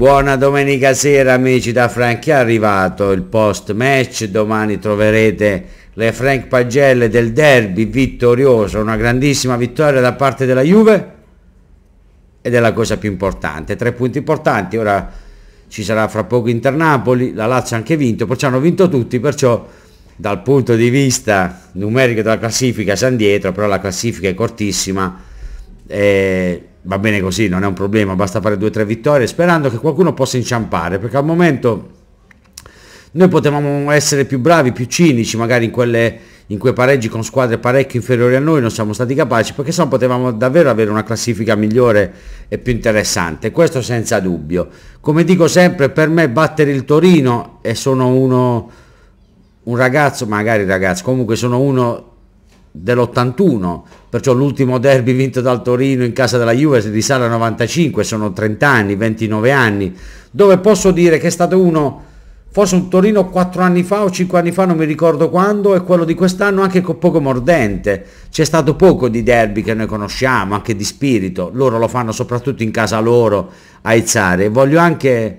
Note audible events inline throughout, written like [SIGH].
Buona domenica sera amici da Frank, è arrivato il post match, domani troverete le Frank pagelle del derby vittorioso, una grandissima vittoria da parte della Juve ed è la cosa più importante, tre punti importanti, ora ci sarà fra poco Inter-Napoli, la Lazio ha anche vinto, perciò hanno vinto tutti, perciò dal punto di vista numerico della classifica San dietro, però la classifica è cortissima. Eh, va bene così, non è un problema, basta fare 2-3 vittorie, sperando che qualcuno possa inciampare, perché al momento noi potevamo essere più bravi, più cinici, magari in, quelle, in quei pareggi con squadre parecchio inferiori a noi non siamo stati capaci, perché se no potevamo davvero avere una classifica migliore e più interessante, questo senza dubbio. Come dico sempre, per me battere il Torino, e sono uno, un ragazzo, magari ragazzo, comunque sono uno dell'81, perciò l'ultimo derby vinto dal Torino in casa della Juve risale al 95, sono 30 anni, 29 anni, dove posso dire che è stato uno, forse un Torino 4 anni fa o 5 anni fa, non mi ricordo quando, e quello di quest'anno anche poco mordente. C'è stato poco di derby che noi conosciamo, anche di spirito, loro lo fanno soprattutto in casa loro a Izzare. Voglio anche,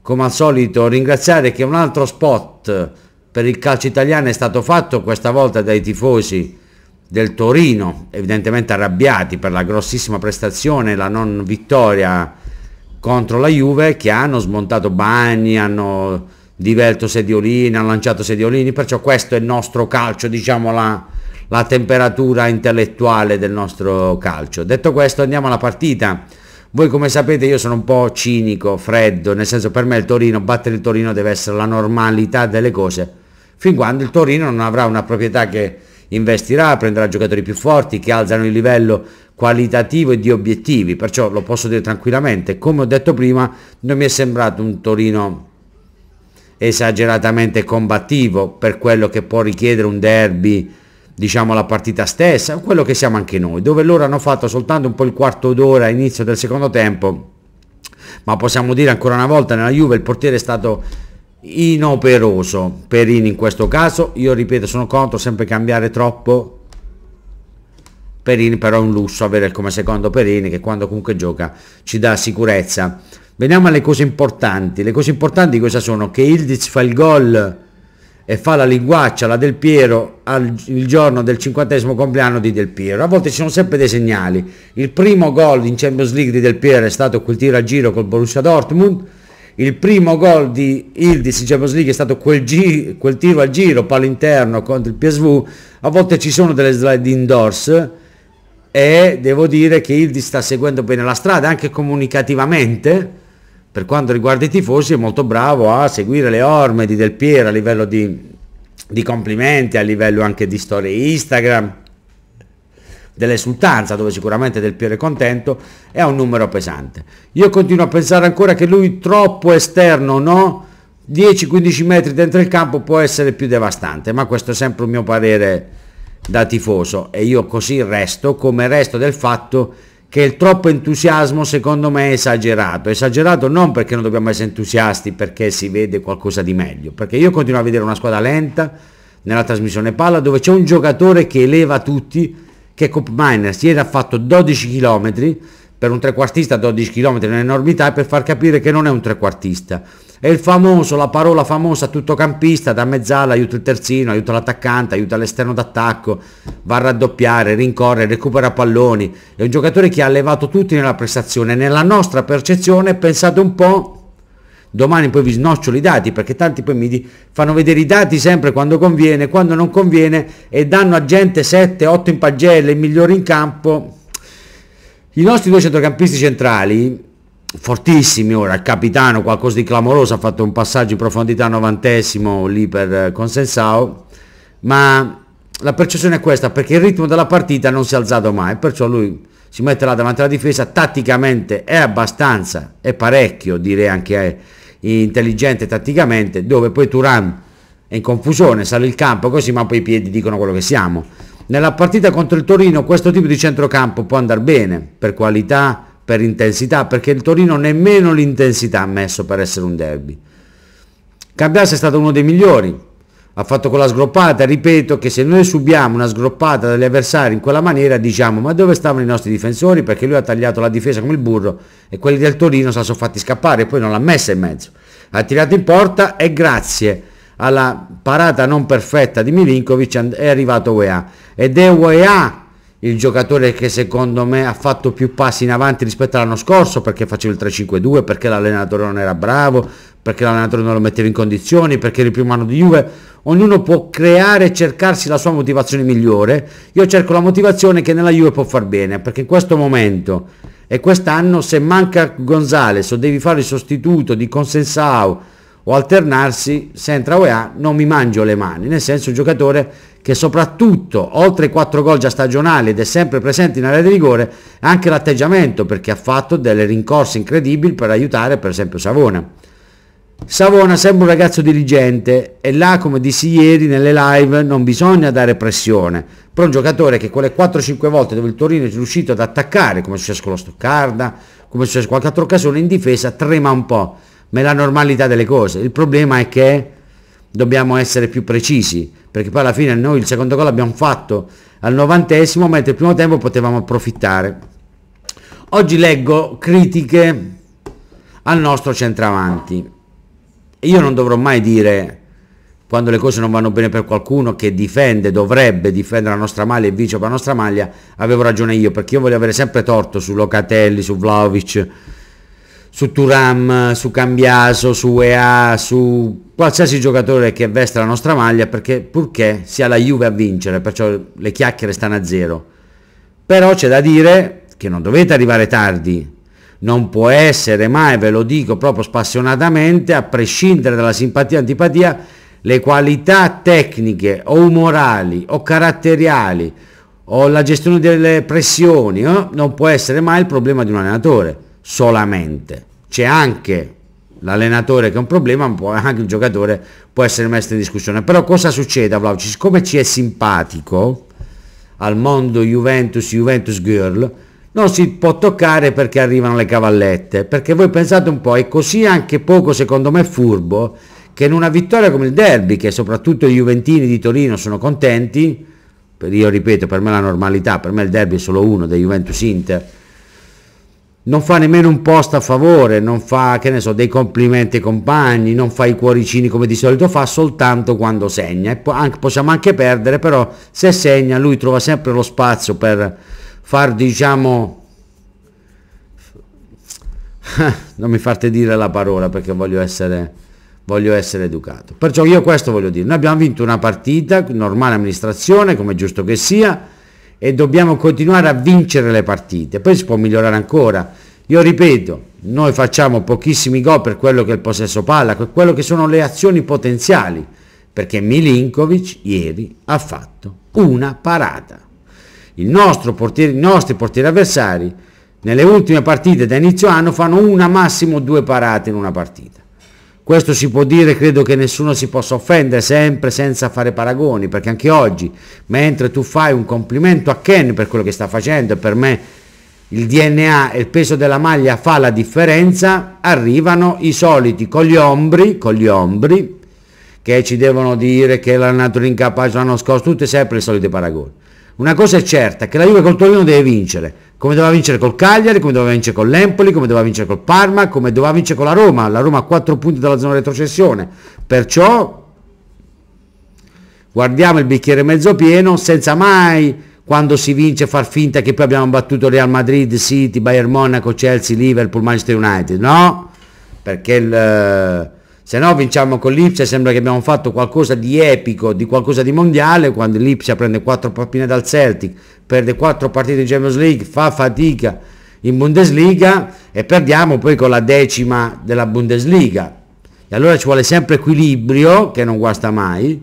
come al solito, ringraziare che un altro spot per il calcio italiano è stato fatto questa volta dai tifosi del Torino, evidentemente arrabbiati per la grossissima prestazione, la non vittoria contro la Juve, che hanno smontato Bagni, hanno divelto sediolini, hanno lanciato sediolini, perciò questo è il nostro calcio, diciamo la, la temperatura intellettuale del nostro calcio. Detto questo andiamo alla partita. Voi come sapete io sono un po' cinico, freddo, nel senso per me il Torino, battere il Torino deve essere la normalità delle cose fin quando il Torino non avrà una proprietà che investirà, prenderà giocatori più forti, che alzano il livello qualitativo e di obiettivi, perciò lo posso dire tranquillamente, come ho detto prima non mi è sembrato un Torino esageratamente combattivo per quello che può richiedere un derby, diciamo la partita stessa, quello che siamo anche noi, dove loro hanno fatto soltanto un po' il quarto d'ora inizio del secondo tempo, ma possiamo dire ancora una volta nella Juve il portiere è stato inoperoso Perini in questo caso io ripeto sono contro sempre cambiare troppo Perini però è un lusso avere come secondo Perini che quando comunque gioca ci dà sicurezza veniamo alle cose importanti le cose importanti cosa sono? che Ildiz fa il gol e fa la linguaccia la Del Piero al, il giorno del cinquantesimo compleanno di Del Piero a volte ci sono sempre dei segnali il primo gol in Champions League di Del Piero è stato quel tiro a giro col Borussia Dortmund il primo gol di Ildis in Champions League è stato quel, gi- quel tiro al giro, palo interno contro il PSV, a volte ci sono delle slide indoors e devo dire che Ildis sta seguendo bene la strada anche comunicativamente per quanto riguarda i tifosi è molto bravo a seguire le orme di Del Piero a livello di, di complimenti, a livello anche di storie Instagram dell'esultanza, dove sicuramente Del Piero è contento, è un numero pesante. Io continuo a pensare ancora che lui troppo esterno, no? 10-15 metri dentro il campo può essere più devastante, ma questo è sempre un mio parere da tifoso e io così resto come resto del fatto che il troppo entusiasmo secondo me è esagerato, esagerato non perché non dobbiamo essere entusiasti perché si vede qualcosa di meglio, perché io continuo a vedere una squadra lenta nella trasmissione palla dove c'è un giocatore che eleva tutti che Coop Miners ieri ha fatto 12 km, per un trequartista 12 km è un'enormità, per far capire che non è un trequartista. È il famoso, la parola famosa tutto campista, da mezzala aiuta il terzino, aiuta l'attaccante, aiuta l'esterno d'attacco, va a raddoppiare, rincorre, recupera palloni. È un giocatore che ha allevato tutti nella prestazione. Nella nostra percezione, pensate un po', domani poi vi snocciolo i dati perché tanti poi mi fanno vedere i dati sempre quando conviene, quando non conviene e danno a gente 7, 8 in pagella, i migliori in campo. I nostri due centrocampisti centrali, fortissimi ora, il capitano qualcosa di clamoroso, ha fatto un passaggio in profondità novantesimo lì per eh, Consensao, ma la percezione è questa perché il ritmo della partita non si è alzato mai, perciò lui si mette là davanti alla difesa, tatticamente è abbastanza, è parecchio direi anche... Eh, intelligente tatticamente, dove poi Turan è in confusione, sale il campo così, ma poi i piedi dicono quello che siamo. Nella partita contro il Torino questo tipo di centrocampo può andare bene, per qualità, per intensità, perché il Torino nemmeno l'intensità ha messo per essere un derby. Cambiasse è stato uno dei migliori, ha fatto quella sgroppata, ripeto che se noi subiamo una sgroppata dagli avversari in quella maniera diciamo ma dove stavano i nostri difensori perché lui ha tagliato la difesa come il burro e quelli del Torino se la sono fatti scappare e poi non l'ha messa in mezzo, ha tirato in porta e grazie alla parata non perfetta di Milinkovic è arrivato UEA ed è UEA il giocatore che secondo me ha fatto più passi in avanti rispetto all'anno scorso perché faceva il 3-5-2, perché l'allenatore non era bravo, perché l'allenatore non lo metteva in condizioni, perché era il primo anno di Juve. Ognuno può creare e cercarsi la sua motivazione migliore. Io cerco la motivazione che nella Juve può far bene, perché in questo momento e quest'anno se manca Gonzales o devi fare il sostituto di Consensao o alternarsi senza UEA non mi mangio le mani, nel senso un giocatore che soprattutto oltre i 4 gol già stagionali ed è sempre presente in area di rigore anche l'atteggiamento perché ha fatto delle rincorse incredibili per aiutare per esempio Savona. Savona sembra un ragazzo dirigente e là come dissi ieri nelle live non bisogna dare pressione, però un giocatore che quelle 4-5 volte dove il Torino è riuscito ad attaccare come è successo con lo Stoccarda, come è successo in qualche altra occasione in difesa trema un po' ma è la normalità delle cose. Il problema è che dobbiamo essere più precisi, perché poi alla fine noi il secondo gol l'abbiamo fatto al novantesimo, mentre il primo tempo potevamo approfittare. Oggi leggo critiche al nostro centravanti. Io non dovrò mai dire quando le cose non vanno bene per qualcuno che difende, dovrebbe difendere la nostra maglia e vince per la nostra maglia, avevo ragione io, perché io voglio avere sempre torto su Locatelli, su Vlaovic, su Turam, su Cambiaso, su EA, su qualsiasi giocatore che veste la nostra maglia perché purché sia la Juve a vincere, perciò le chiacchiere stanno a zero. Però c'è da dire che non dovete arrivare tardi, non può essere mai, ve lo dico proprio spassionatamente, a prescindere dalla simpatia e antipatia, le qualità tecniche o umorali o caratteriali o la gestione delle pressioni, eh? non può essere mai il problema di un allenatore solamente. C'è anche l'allenatore che è un problema, anche il giocatore può essere messo in discussione. Però cosa succede a Vlaovic? Siccome ci è simpatico al mondo Juventus, Juventus Girl, non si può toccare perché arrivano le cavallette. Perché voi pensate un po', è così anche poco secondo me furbo che in una vittoria come il derby, che soprattutto i Juventini di Torino sono contenti, io ripeto, per me la normalità, per me il derby è solo uno dei Juventus Inter, non fa nemmeno un post a favore, non fa che ne so, dei complimenti ai compagni, non fa i cuoricini come di solito fa soltanto quando segna. Anche, possiamo anche perdere, però se segna lui trova sempre lo spazio per far diciamo [LAUGHS] non mi fate dire la parola perché voglio essere, voglio essere educato. Perciò io questo voglio dire, noi abbiamo vinto una partita, normale amministrazione, come giusto che sia, e dobbiamo continuare a vincere le partite, poi si può migliorare ancora. Io ripeto, noi facciamo pochissimi gol per quello che è il possesso palla, per quello che sono le azioni potenziali, perché Milinkovic ieri ha fatto una parata. Il nostro Portiere, I nostri portieri avversari nelle ultime partite da inizio anno fanno una massimo due parate in una partita. Questo si può dire, credo che nessuno si possa offendere, sempre senza fare paragoni, perché anche oggi, mentre tu fai un complimento a Ken per quello che sta facendo, e per me il DNA e il peso della maglia fa la differenza, arrivano i soliti con gli ombri, che ci devono dire che l'allenatore incapace l'hanno scorso, tutte sempre i soliti paragoni. Una cosa è certa, che la Juve col Torino deve vincere, come doveva vincere col Cagliari, come doveva vincere con l'Empoli, come doveva vincere col Parma, come doveva vincere con la Roma. La Roma ha 4 punti dalla zona retrocessione. Perciò guardiamo il bicchiere mezzo pieno senza mai quando si vince far finta che poi abbiamo battuto Real Madrid, City, Bayern Monaco, Chelsea, Liverpool, Manchester United. No, perché il se no vinciamo con l'Ipsia sembra che abbiamo fatto qualcosa di epico, di qualcosa di mondiale, quando l'Ipsia prende 4 pappine dal Celtic, perde 4 partite in Champions League, fa fatica in Bundesliga e perdiamo poi con la decima della Bundesliga. E allora ci vuole sempre equilibrio, che non guasta mai,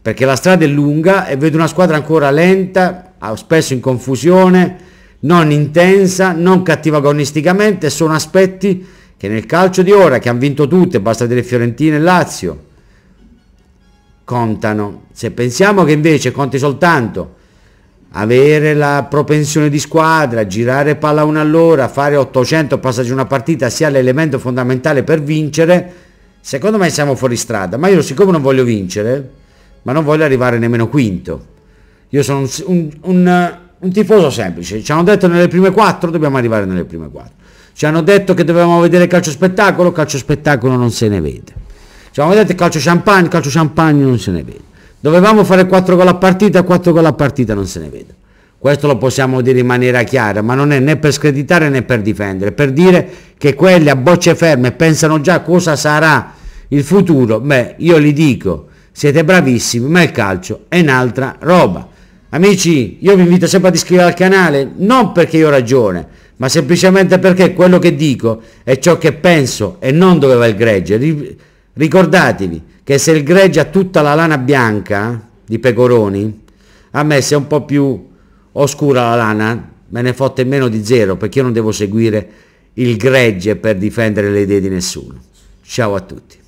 perché la strada è lunga e vedo una squadra ancora lenta, ah, spesso in confusione, non intensa, non cattiva agonisticamente, sono aspetti che nel calcio di ora, che hanno vinto tutte, basta dire Fiorentina e Lazio, contano. Se pensiamo che invece conti soltanto avere la propensione di squadra, girare palla una all'ora, fare 800 passaggi una partita sia l'elemento fondamentale per vincere, secondo me siamo fuori strada. Ma io siccome non voglio vincere, ma non voglio arrivare nemmeno quinto, io sono un, un, un, un tifoso semplice, ci hanno detto nelle prime quattro, dobbiamo arrivare nelle prime quattro. Ci hanno detto che dovevamo vedere calcio spettacolo, calcio spettacolo non se ne vede. Ci hanno detto calcio champagne, calcio champagne non se ne vede. Dovevamo fare 4 gol a partita, 4 gol a partita non se ne vede. Questo lo possiamo dire in maniera chiara, ma non è né per screditare né per difendere, per dire che quelli a bocce ferme pensano già cosa sarà il futuro. Beh, io gli dico, siete bravissimi, ma il calcio è un'altra roba. Amici, io vi invito sempre ad iscrivervi al canale, non perché io ho ragione, ma semplicemente perché quello che dico è ciò che penso e non dove va il gregge. Ricordatevi che se il gregge ha tutta la lana bianca di pecoroni, a me se è un po' più oscura la lana, me ne fotte meno di zero perché io non devo seguire il gregge per difendere le idee di nessuno. Ciao a tutti.